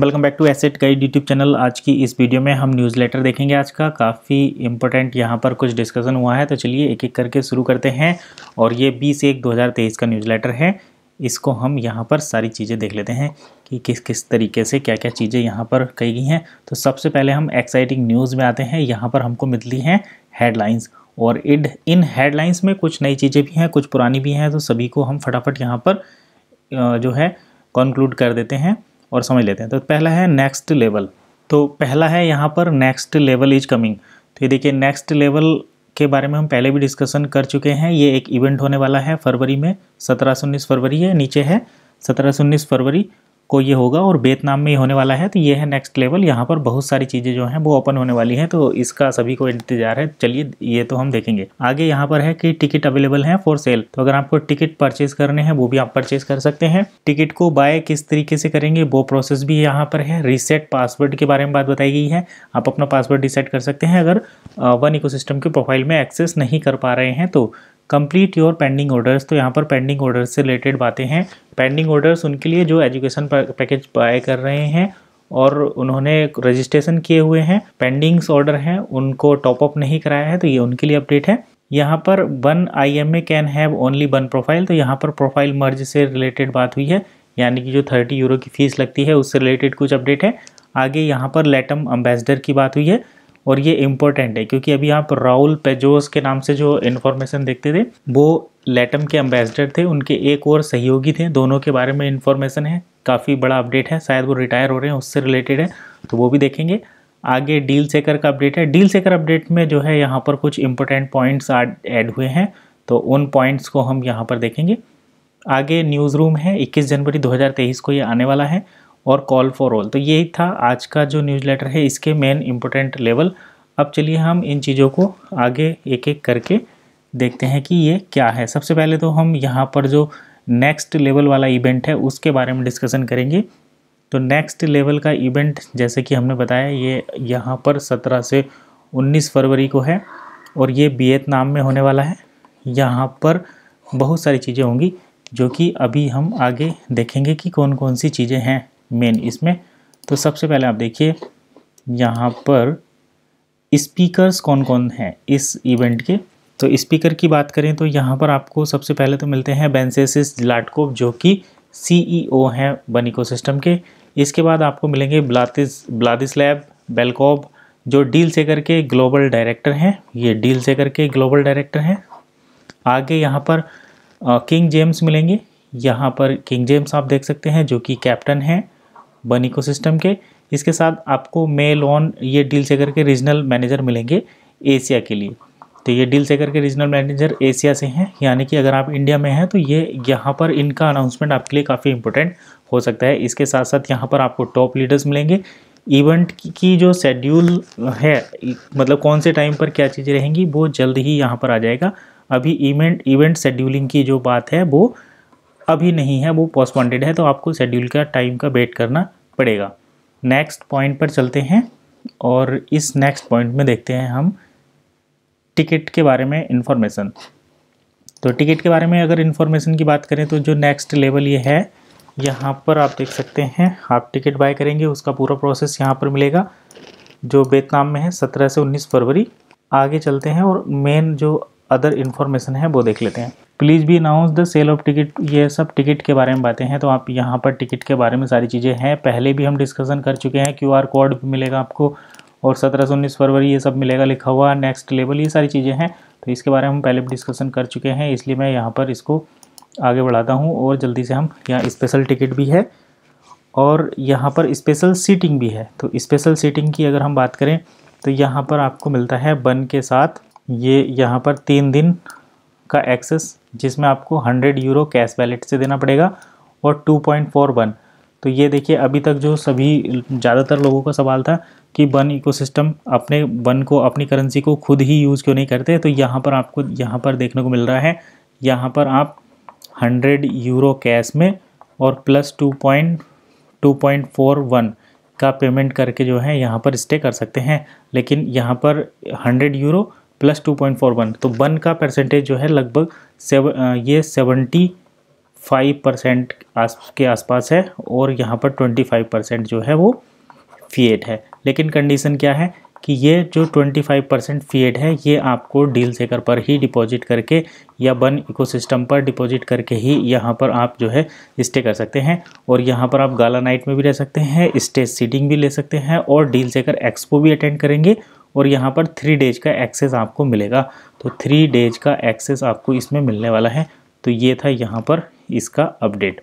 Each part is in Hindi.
welcome back to asset guide YouTube channel आज की इस वीडियो में हम न्यूज़लेटर देखेंगे आज का काफ़ी इंपॉर्टेंट यहाँ पर कुछ डिस्कशन हुआ है तो चलिए एक एक करके शुरू करते हैं और ये बीस एक तेईस का न्यूज़लेटर है इसको हम यहाँ पर सारी चीज़ें देख लेते हैं कि किस किस तरीके से क्या क्या चीज़ें यहाँ पर कही गई हैं तो सबसे पहले हम एक्साइटिंग न्यूज़ में आते हैं यहाँ पर हमको मिलती हैं हेडलाइंस और इड इन हेडलाइंस में कुछ नई चीज़ें भी हैं कुछ पुरानी भी हैं तो सभी को हम फटाफट यहाँ पर जो है कंक्लूड कर देते हैं और समझ लेते हैं तो पहला है नेक्स्ट लेवल तो पहला है यहाँ पर नेक्स्ट लेवल इज कमिंग तो ये देखिए नेक्स्ट लेवल के बारे में हम पहले भी डिस्कशन कर चुके हैं ये एक इवेंट होने वाला है फरवरी में सत्रह से उन्नीस फरवरी है नीचे है सत्रह से उन्नीस फरवरी को ये होगा और वियतनाम में ही होने वाला है तो ये है नेक्स्ट लेवल यहाँ पर बहुत सारी चीज़ें जो हैं वो ओपन होने वाली हैं तो इसका सभी को इंतजार है चलिए ये तो हम देखेंगे आगे यहाँ पर है कि टिकट अवेलेबल है फॉर सेल तो अगर आपको टिकट परचेज करने हैं वो भी आप परचेज कर सकते हैं टिकट को बाय किस तरीके से करेंगे वो प्रोसेस भी यहाँ पर है रीसेट पासवर्ड के बारे में बात बताई गई है आप अपना पासवर्ड रिसेट कर सकते हैं अगर वन इको के प्रोफाइल में एक्सेस नहीं कर पा रहे हैं तो कंप्लीट योर पेंडिंग ऑर्डर्स तो यहाँ पर पेंडिंग ऑर्डर्स से रिलेटेड बातें हैं पेंडिंग ऑर्डर्स उनके लिए जो एजुकेशन पैकेज बाय कर रहे हैं और उन्होंने रजिस्ट्रेशन किए हुए हैं पेंडिंग्स ऑर्डर हैं उनको टॉप अप नहीं कराया है तो ये उनके लिए अपडेट है यहाँ पर one I am a can have only one profile तो यहाँ पर प्रोफाइल मर्ज से रिलेटेड बात हुई है यानी कि जो थर्टी यूरो की फ़ीस लगती है उससे रिलेटेड कुछ अपडेट है आगे यहाँ पर लेटम अम्बेसडर की बात हुई है और ये इम्पोर्टेंट है क्योंकि अभी आप राहुल पेजोस के नाम से जो इन्फॉर्मेशन देखते थे वो लेटम के एम्बेसडर थे उनके एक और सहयोगी थे दोनों के बारे में इन्फॉर्मेशन है काफ़ी बड़ा अपडेट है शायद वो रिटायर हो रहे हैं उससे रिलेटेड है तो वो भी देखेंगे आगे डील सेकर का अपडेट है डील सेकर अपडेट में जो है यहाँ पर कुछ इंपॉर्टेंट पॉइंट्स ऐड हुए हैं तो उन पॉइंट्स को हम यहाँ पर देखेंगे आगे न्यूज़ रूम है 21 जनवरी 2023 को ये आने वाला है और कॉल फॉर ऑल तो यही था आज का जो न्यूज़ लेटर है इसके मेन इम्पोर्टेंट लेवल अब चलिए हम इन चीज़ों को आगे एक एक करके देखते हैं कि ये क्या है सबसे पहले तो हम यहाँ पर जो नेक्स्ट लेवल वाला इवेंट है उसके बारे में डिस्कशन करेंगे तो नेक्स्ट लेवल का इवेंट जैसे कि हमने बताया ये यहाँ पर 17 से 19 फरवरी को है और ये वियतनाम में होने वाला है यहाँ पर बहुत सारी चीज़ें होंगी जो कि अभी हम आगे देखेंगे कि कौन कौन सी चीज़ें हैं मेन इसमें तो सबसे पहले आप देखिए यहाँ पर स्पीकर्स कौन कौन हैं इस इवेंट के तो स्पीकर की बात करें तो यहाँ पर आपको सबसे पहले तो मिलते हैं बेंसेसिस लाटकोप जो कि सीईओ e हैं वन सिस्टम के इसके बाद आपको मिलेंगे ब्लातिस ब्लादिस्लैब बेलकॉब जो डील से करके ग्लोबल डायरेक्टर हैं ये डील से करके ग्लोबल डायरेक्टर हैं आगे यहाँ पर किंग जेम्स मिलेंगे यहाँ पर किंग जेम्स आप देख सकते हैं जो कि कैप्टन हैं बन सिस्टम के इसके साथ आपको मेल ऑन ये डील से के रीजनल मैनेजर मिलेंगे एशिया के लिए तो ये डील से के रीजनल मैनेजर एशिया से हैं यानी कि अगर आप इंडिया में हैं तो ये यहाँ पर इनका अनाउंसमेंट आपके लिए काफ़ी इंपॉर्टेंट हो सकता है इसके साथ साथ यहाँ पर आपको टॉप लीडर्स मिलेंगे इवेंट की जो शेड्यूल है मतलब कौन से टाइम पर क्या चीज़ें रहेंगी वो जल्द ही यहाँ पर आ जाएगा अभी इवेंट इवेंट शेड्यूलिंग की जो बात है वो अभी नहीं है वो पोस्टपॉन्डेड है तो आपको शेड्यूल का टाइम का वेट करना पड़ेगा नेक्स्ट पॉइंट पर चलते हैं और इस नेक्स्ट पॉइंट में देखते हैं हम टिकट के बारे में इन्फॉर्मेशन तो टिकट के बारे में अगर इन्फॉर्मेशन की बात करें तो जो नेक्स्ट लेवल ये है यहाँ पर आप देख सकते हैं आप टिकट बाय करेंगे उसका पूरा प्रोसेस यहाँ पर मिलेगा जो वेतनाम में है सत्रह से उन्नीस फरवरी आगे चलते हैं और मेन जो अदर इन्फॉर्मेशन है वो देख लेते हैं प्लीज़ भी announce the sale of ticket ये सब टिकट के बारे में बातें हैं तो आप यहाँ पर टिकट के बारे में सारी चीज़ें हैं पहले भी हम डिस्कशन कर चुके हैं क्यू आर कोड मिलेगा आपको और सत्रह सौ उन्नीस फरवरी ये सब मिलेगा लिखा हुआ नेक्स्ट लेवल ये सारी चीज़ें हैं तो इसके बारे में हम पहले भी डिस्कशन कर चुके हैं इसलिए मैं यहाँ पर इसको आगे बढ़ाता हूँ और जल्दी से हम यहाँ स्पेशल टिकट भी है और यहाँ पर स्पेशल सीटिंग भी है तो स्पेशल सीटिंग की अगर हम बात करें तो यहाँ पर आपको मिलता है बन के साथ ये यहाँ पर तीन दिन का एक्सेस जिसमें आपको 100 यूरो कैश वैलेट से देना पड़ेगा और 2.41 तो ये देखिए अभी तक जो सभी ज़्यादातर लोगों का सवाल था कि वन इकोसिस्टम अपने वन को अपनी करेंसी को खुद ही यूज़ क्यों नहीं करते तो यहाँ पर आपको यहाँ पर देखने को मिल रहा है यहाँ पर आप हंड्रेड यूरो कैश में और plus two point two point four one का पेमेंट करके जो है यहाँ पर स्टे कर सकते हैं लेकिन यहाँ पर hundred euro plus two point four one तो वन का परसेंटेज जो है लगभग सेव ये सेवेंटी फाइव परसेंट आस के आसपास है और यहाँ पर ट्वेंटी फाइव परसेंट जो है वो एड है लेकिन कंडीशन क्या है कि ये जो ट्वेंटी फाइव परसेंट फीएड है ये आपको डील सेकर पर ही डिपॉजिट करके या बन इकोसिस्टम पर डिपॉजिट करके ही यहाँ पर आप जो है स्टे कर सकते हैं और यहाँ पर आप गाला नाइट में भी रह सकते हैं स्टेज सीटिंग भी ले सकते हैं और डील सेकर एक्सपो भी अटेंड करेंगे और यहाँ पर थ्री डेज का एक्सेस आपको मिलेगा तो थ्री डेज का एक्सेस आपको इसमें मिलने वाला है तो ये था यहाँ पर इसका अपडेट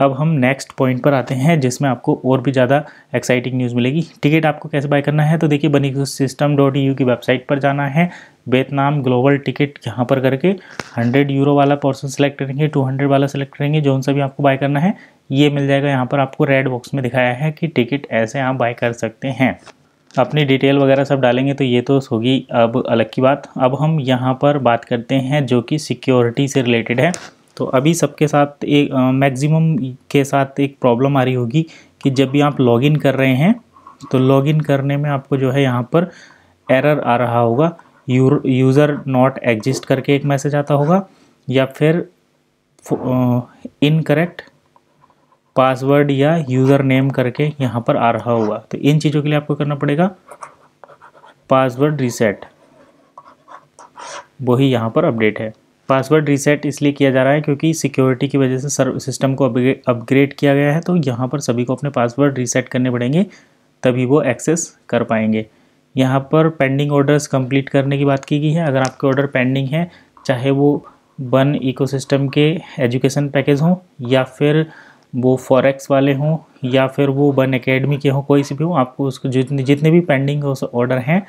अब हम नेक्स्ट पॉइंट पर आते हैं जिसमें आपको और भी ज़्यादा एक्साइटिंग न्यूज़ मिलेगी टिकट आपको कैसे बाय करना है तो देखिए बनी सिस्टम डॉट यू की वेबसाइट पर जाना है बेतनाम ग्लोबल टिकट यहाँ पर करके 100 यूरो वाला पर्सन सेलेक्ट करेंगे 200 वाला सेलेक्ट करेंगे जो उनसे भी आपको बाय करना है ये मिल जाएगा यहाँ पर आपको रेड बॉक्स में दिखाया है कि टिकट ऐसे आप बाय कर सकते हैं अपनी डिटेल वगैरह सब डालेंगे तो ये तो होगी अब अलग की बात अब हम यहाँ पर बात करते हैं जो कि सिक्योरिटी से रिलेटेड है तो अभी सबके साथ एक मैक्सिमम के साथ एक प्रॉब्लम आ रही होगी कि जब भी आप लॉगिन कर रहे हैं तो लॉगिन करने में आपको जो है यहाँ पर एरर आ रहा होगा यूज़र नॉट एग्जिस्ट करके एक मैसेज आता होगा या फिर इनकरेक्ट पासवर्ड या यूज़र नेम करके यहाँ पर आ रहा होगा तो इन चीज़ों के लिए आपको करना पड़ेगा पासवर्ड रीसेट वही यहाँ पर अपडेट है पासवर्ड रीसेट इसलिए किया जा रहा है क्योंकि सिक्योरिटी की वजह से सर सिस्टम को अपग्रेड किया गया है तो यहाँ पर सभी को अपने पासवर्ड रीसेट करने पड़ेंगे तभी वो एक्सेस कर पाएंगे यहाँ पर पेंडिंग ऑर्डर्स कंप्लीट करने की बात की गई है अगर आपके ऑर्डर पेंडिंग है चाहे वो वन इकोसिस्टम के एजुकेशन पैकेज हों या फिर वो फॉरेक्स वाले हों या फिर वो वन अकेडमी के हों कोई से भी हों आपको उसको जितने जितने भी पेंडिंग ऑर्डर हैं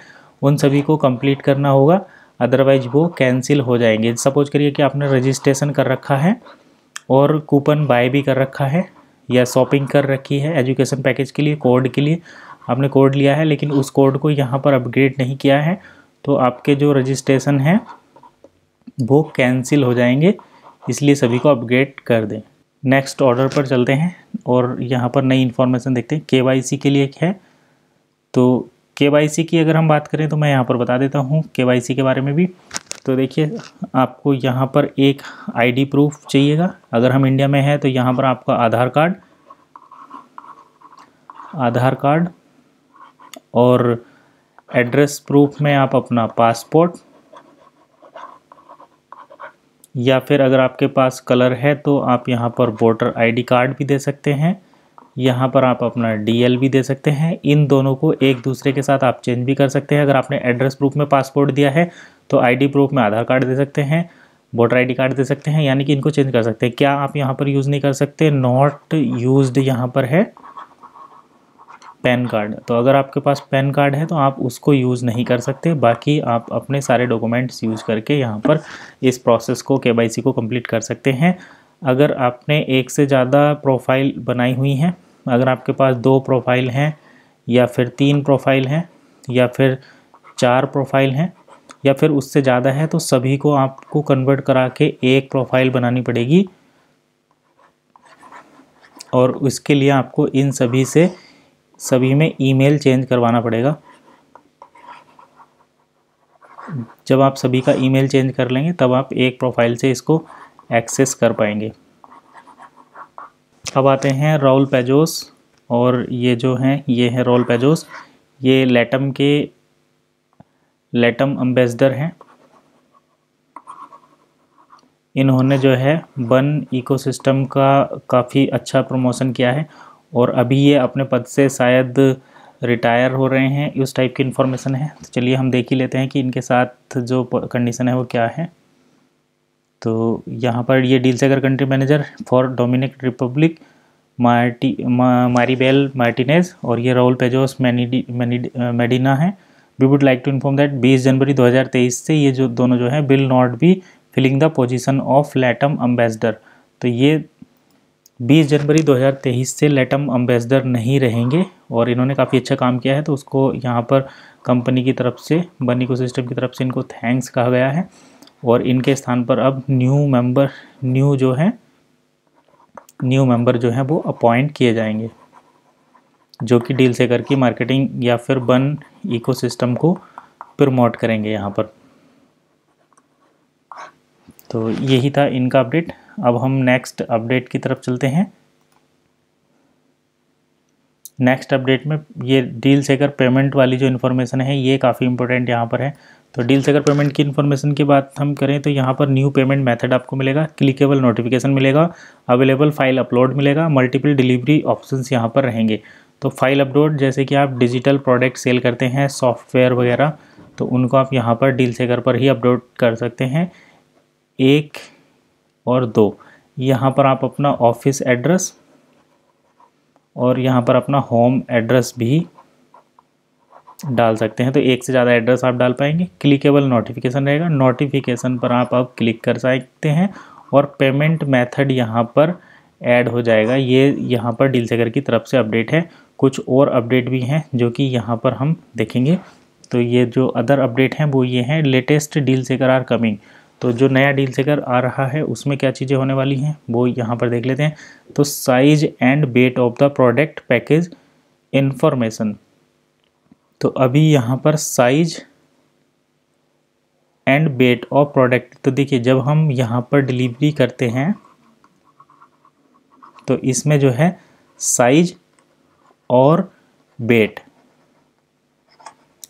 उन सभी को कंप्लीट करना होगा अदरवाइज वो कैंसिल हो जाएंगे सपोज करिए कि आपने रजिस्ट्रेशन कर रखा है और कूपन बाय भी कर रखा है या शॉपिंग कर रखी है एजुकेशन पैकेज के लिए कोड के लिए आपने कोड लिया है लेकिन उस कोड को यहाँ पर अपग्रेड नहीं किया है तो आपके जो रजिस्ट्रेशन हैं वो कैंसिल हो जाएंगे इसलिए सभी को अपग्रेड कर दें नेक्स्ट ऑर्डर पर चलते हैं और यहाँ पर नई इन्फॉर्मेशन देखते हैं के के लिए एक है तो के की अगर हम बात करें तो मैं यहाँ पर बता देता हूँ के के बारे में भी तो देखिए आपको यहाँ पर एक आईडी प्रूफ चाहिएगा अगर हम इंडिया में हैं तो यहाँ पर आपका आधार कार्ड आधार कार्ड और एड्रेस प्रूफ में आप अपना पासपोर्ट या फिर अगर आपके पास कलर है तो आप यहाँ पर वोटर आईडी कार्ड भी दे सकते हैं यहाँ पर आप अपना डीएल भी दे सकते हैं इन दोनों को एक दूसरे के साथ आप चेंज भी कर सकते हैं अगर आपने एड्रेस प्रूफ में पासपोर्ट दिया है तो आईडी प्रूफ में आधार कार्ड दे सकते हैं वोटर आईडी कार्ड दे सकते हैं यानी कि इनको चेंज कर सकते हैं क्या आप यहाँ पर यूज़ नहीं कर सकते नॉट यूज्ड यहाँ पर है पैन कार्ड तो अगर आपके पास पैन कार्ड है तो आप उसको यूज़ नहीं कर सकते बाकी आप अपने सारे डॉक्यूमेंट्स यूज़ करके यहाँ पर इस प्रोसेस को के को कम्प्लीट कर सकते हैं अगर आपने एक से ज़्यादा प्रोफाइल बनाई हुई हैं अगर आपके पास दो प्रोफाइल हैं या फिर तीन प्रोफाइल हैं या फिर चार प्रोफाइल हैं या फिर उससे ज़्यादा है तो सभी को आपको कन्वर्ट करा के एक प्रोफाइल बनानी पड़ेगी और उसके लिए आपको इन सभी से सभी में ईमेल चेंज करवाना पड़ेगा जब आप सभी का ईमेल चेंज कर लेंगे तब आप एक प्रोफाइल से इसको एक्सेस कर पाएंगे अब आते हैं राहुल पेजोस और ये जो हैं ये हैं राहुल पेजोस ये लेटम के लेटम अम्बेसडर हैं इन्होंने जो है वन इकोसिस्टम का काफ़ी अच्छा प्रमोशन किया है और अभी ये अपने पद से शायद रिटायर हो रहे हैं उस टाइप की इन्फॉर्मेशन है तो चलिए हम देख ही लेते हैं कि इनके साथ जो कंडीशन है वो क्या है तो यहाँ पर ये deal seeker country manager for Dominic Republic Marty Maribel Martinez और ये राहुल पेजोस मैनी मेडिना है we would like to inform that 20 जनवरी 2023 से ये जो दोनों जो हैं will not be filling the position of Latam ambassador तो ये 20 जनवरी 2023 से लेटम अम्बेसडर नहीं रहेंगे और इन्होंने काफ़ी अच्छा काम किया है तो उसको यहाँ पर कंपनी की तरफ से बन इको सिस्टम की तरफ से इनको थैंक्स कहा गया है और इनके स्थान पर अब न्यू मेंबर न्यू जो है न्यू मेंबर जो हैं वो अपॉइंट किए जाएंगे जो कि डील से करके मार्केटिंग या फिर बन इको को प्रमोट करेंगे यहाँ पर तो यही था इनका अपडेट अब हम नेक्स्ट अपडेट की तरफ चलते हैं नेक्स्ट अपडेट में ये डील सेकर पेमेंट वाली जो इन्फॉर्मेशन है ये काफ़ी इंपॉर्टेंट यहाँ पर है तो डील सेकर पेमेंट की इन्फॉर्मेशन की बात हम करें तो यहाँ पर न्यू पेमेंट मेथड आपको मिलेगा क्लिकेबल नोटिफिकेशन मिलेगा अवेलेबल फाइल अपलोड मिलेगा मल्टीपल डिलीवरी ऑप्शंस यहाँ पर रहेंगे तो फाइल अपलोड जैसे कि आप डिजिटल प्रोडक्ट सेल करते हैं सॉफ्टवेयर वगैरह तो उनको आप यहाँ पर डील सेकर पर ही अपलोड कर सकते हैं एक और दो यहाँ पर आप अपना ऑफिस एड्रेस और यहाँ पर अपना होम एड्रेस भी डाल सकते हैं तो एक से ज़्यादा एड्रेस आप डाल पाएंगे क्लिकेबल नोटिफिकेशन रहेगा नोटिफिकेशन पर आप अब क्लिक कर सकते हैं और पेमेंट मेथड यहाँ पर ऐड हो जाएगा ये यहाँ पर डील सेकर की तरफ से अपडेट है कुछ और अपडेट भी हैं जो कि यहाँ पर हम देखेंगे तो ये जो अदर अपडेट हैं वो ये हैं latest deal seeker are coming तो जो नया डील सेकर आ रहा है उसमें क्या चीज़ें होने वाली हैं वो यहाँ पर देख लेते हैं तो size and weight of the product package information तो अभी यहाँ पर size and weight of product तो देखिए जब हम यहाँ पर डिलीवरी करते हैं तो इसमें जो है साइज और वेट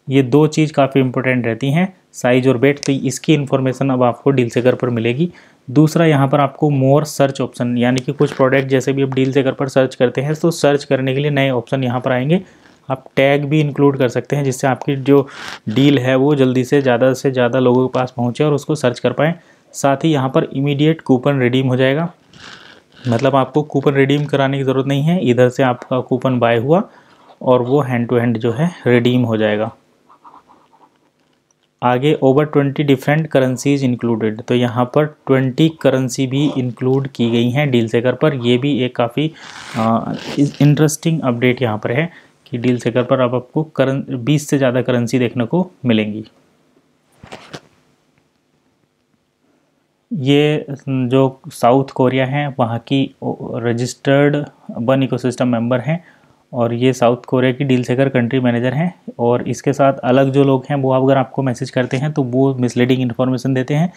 ये दो चीज़ काफ़ी इम्पोर्टेंट रहती हैं साइज और वेट तो इसकी इन्फॉर्मेशन अब आपको डील सेकर पर मिलेगी दूसरा यहाँ पर आपको मोर सर्च ऑप्शन यानी कि कुछ प्रोडक्ट जैसे भी आप डील सेकर पर सर्च करते हैं तो सर्च करने के लिए नए ऑप्शन यहाँ पर आएंगे आप टैग भी इंक्लूड कर सकते हैं जिससे आपकी जो डील है वो जल्दी से ज़्यादा से ज़्यादा लोगों के पास पहुँचे और उसको सर्च कर पाएँ साथ ही यहाँ पर इमीडिएट कूपन रिडीम हो जाएगा मतलब आपको कूपन रिडीम कराने की ज़रूरत नहीं है इधर से आपका कूपन बाय हुआ और वो हैंड टू हैंड जो है रिडीम हो जाएगा आगे over twenty different currencies included तो यहाँ पर ट्वेंटी करेंसी भी इंक्लूड की गई हैं डील सेकर पर यह भी एक काफ़ी इंटरेस्टिंग अपडेट यहाँ पर है कि डील सेकर पर अब आपको करं बीस से ज़्यादा करेंसी देखने को मिलेंगी ये जो साउथ कोरिया हैं वहाँ की रजिस्टर्ड वन इकोसिस्टम मेंबर हैं और ये साउथ कोरिया की डील सेकर कंट्री मैनेजर हैं और इसके साथ अलग जो लोग हैं वो अगर आपको मैसेज करते हैं तो वो मिसलीडिंग इन्फॉर्मेशन देते हैं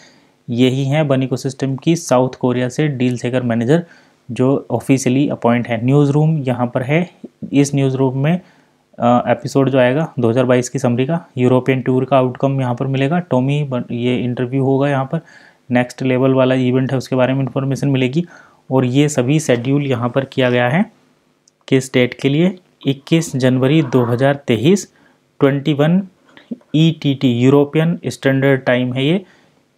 यही हैं बन इको की साउथ कोरिया से डील सेकर मैनेजर जो ऑफिशियली अपॉइंट है न्यूज़ रूम यहाँ पर है इस न्यूज़ रूम में एपिसोड जो आएगा 2022 की समरी का यूरोपियन टूर का आउटकम यहाँ पर मिलेगा टोमी ये इंटरव्यू होगा यहाँ पर नेक्स्ट लेवल वाला इवेंट है उसके बारे में इंफॉर्मेशन मिलेगी और ये सभी शेड्यूल यहाँ पर किया गया है किस डेट के लिए 21 जनवरी 2023 21 ईटीटी यूरोपियन स्टैंडर्ड टाइम है ये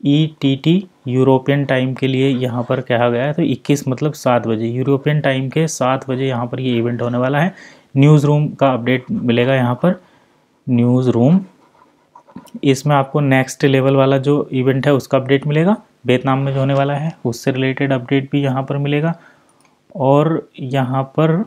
ईटीटी e यूरोपियन टाइम के लिए यहाँ पर कहा गया है तो 21 मतलब सात बजे यूरोपियन टाइम के सात बजे यहाँ पर ये यह इवेंट होने वाला है न्यूज़ रूम का अपडेट मिलेगा यहाँ पर न्यूज़ रूम इसमें आपको नेक्स्ट लेवल वाला जो इवेंट है उसका अपडेट मिलेगा वियतनाम में जो होने वाला है उससे रिलेटेड अपडेट भी यहाँ पर मिलेगा और यहाँ पर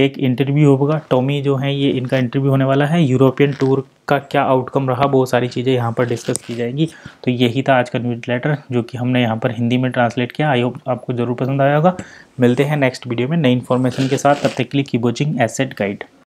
एक इंटरव्यू होगा टॉमी जो है ये इनका इंटरव्यू होने वाला है यूरोपियन टूर का क्या आउटकम रहा बहुत सारी चीज़ें यहाँ पर डिस्कस की जाएंगी तो यही था आज का न्यूज लेटर जो कि हमने यहाँ पर हिंदी में ट्रांसलेट किया आई होप आपको ज़रूर पसंद आया होगा मिलते हैं नेक्स्ट वीडियो में नई इन्फॉर्मेशन के साथ तब तक के लिए की वॉचिंग एसेट गाइड